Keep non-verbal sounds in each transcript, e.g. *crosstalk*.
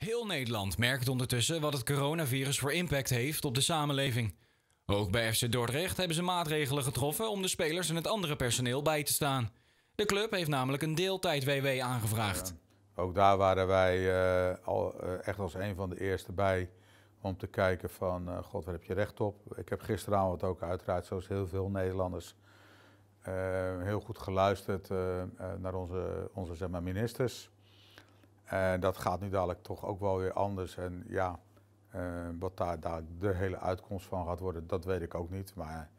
Heel Nederland merkt ondertussen wat het coronavirus voor impact heeft op de samenleving. Ook bij FC Dordrecht hebben ze maatregelen getroffen om de spelers en het andere personeel bij te staan. De club heeft namelijk een deeltijd-WW aangevraagd. Ook daar waren wij eh, al, eh, echt als een van de eerste bij om te kijken van, eh, god, waar heb je recht op? Ik heb gisteravond ook uiteraard, zoals heel veel Nederlanders, heel goed geluisterd naar onze, onze zeg maar, ministers. Uh, dat gaat nu dadelijk toch ook wel weer anders. En ja, eh, wat daar, de hele uitkomst van gaat worden, dat weet ik ook niet. Maar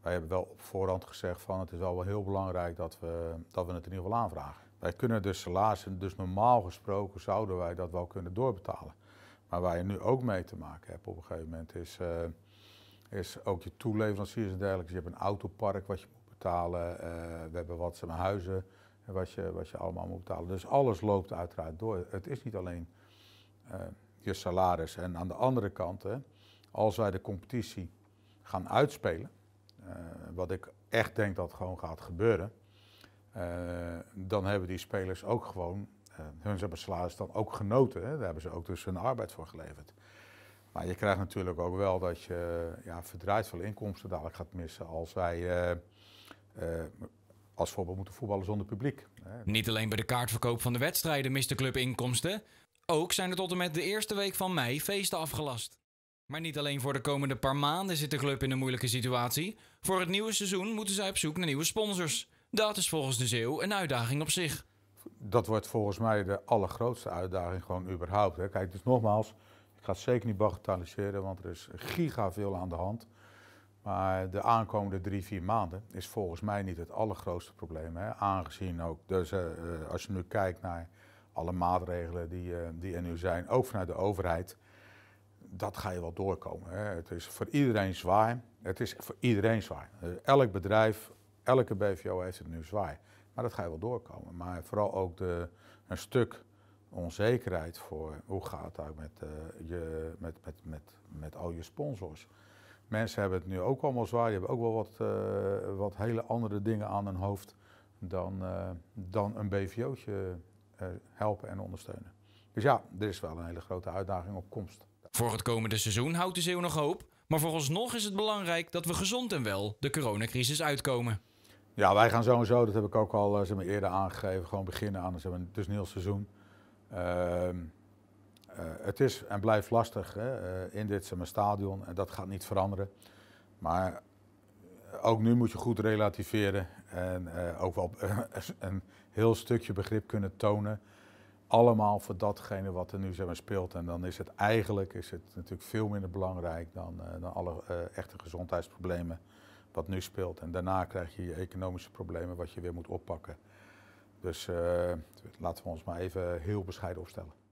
wij hebben wel op voorhand gezegd van het is wel, wel heel belangrijk dat we, dat we het in ieder geval aanvragen. Wij kunnen dus salarissen, dus normaal gesproken zouden wij dat wel kunnen doorbetalen. Maar waar je nu ook mee te maken hebt op een gegeven moment is, eh, is ook je toeleveranciers en dergelijke. je hebt een autopark wat je moet betalen. Eh, we hebben wat ze maar, huizen wat je, je allemaal moet betalen. Dus alles loopt uiteraard door. Het is niet alleen eh, je salaris. En aan de andere kant, hè, als wij de competitie gaan uitspelen, eh, wat ik echt denk dat gewoon gaat gebeuren, eh, dan hebben die spelers ook gewoon, hun hebben salaris dan ook genoten. Hè. Daar hebben ze ook dus hun arbeid voor geleverd. Maar je krijgt natuurlijk ook wel dat je ja, verdraaid veel inkomsten dadelijk gaat missen als wij als voorbeeld moeten voetballen zonder publiek. Niet alleen bij de kaartverkoop van de wedstrijden mist de club inkomsten. Ook zijn er tot en met de eerste week van mei feesten afgelast. Maar niet alleen voor de komende paar maanden zit de club in een moeilijke situatie. Voor het nieuwe seizoen moeten zij op zoek naar nieuwe sponsors. Dat is volgens de Zeeuw een uitdaging op zich. Dat wordt volgens mij de allergrootste uitdaging gewoon überhaupt. Hè. Kijk, dus nogmaals, ik ga het zeker niet bagatelliseren, want er is giga veel aan de hand. Maar de aankomende drie, vier maanden is volgens mij niet het allergrootste probleem. Hè? Aangezien ook, dus, eh, eh, als je nu kijkt naar alle maatregelen die, eh, die er nu zijn, ook vanuit de overheid, dat ga je wel doorkomen. Hè? Het is voor iedereen zwaar. Het is voor iedereen zwaar. Elk bedrijf, elke BVO heeft het nu zwaar. Maar dat ga je wel doorkomen. Maar vooral ook de, een stuk onzekerheid voor hoe gaat het nou met, je, met, met, met, met al je sponsors mensen hebben het nu ook allemaal zwaar. Die hebben ook wel wat, eh, wat hele andere dingen aan hun hoofd dan, eh, dan een BVO'tje eh, helpen en ondersteunen. Dus ja, er is wel een hele grote uitdaging op komst. Voor het komende seizoen houdt de Zeeuw nog hoop. Maar nog is het belangrijk dat we gezond en wel de coronacrisis uitkomen. Ja, wij gaan sowieso, dat heb ik ook al zeg maar, eerder aangegeven, gewoon beginnen aan zeg maar, dus een heel seizoen. Ehm, eh, het is en blijft lastig hè, eh, in dit stadion en dat gaat niet veranderen. Maar eh, ook nu moet je goed relativeren en ook wel *laughs* een heel stukje begrip kunnen tonen. Allemaal voor datgene wat er nu zeg maar, speelt. En dan is het eigenlijk is het natuurlijk veel minder belangrijk dan, dan alle echte gezondheidsproblemen wat nu speelt. En daarna krijg je je economische problemen wat je weer moet oppakken. Dus laten we ons maar even heel bescheiden opstellen.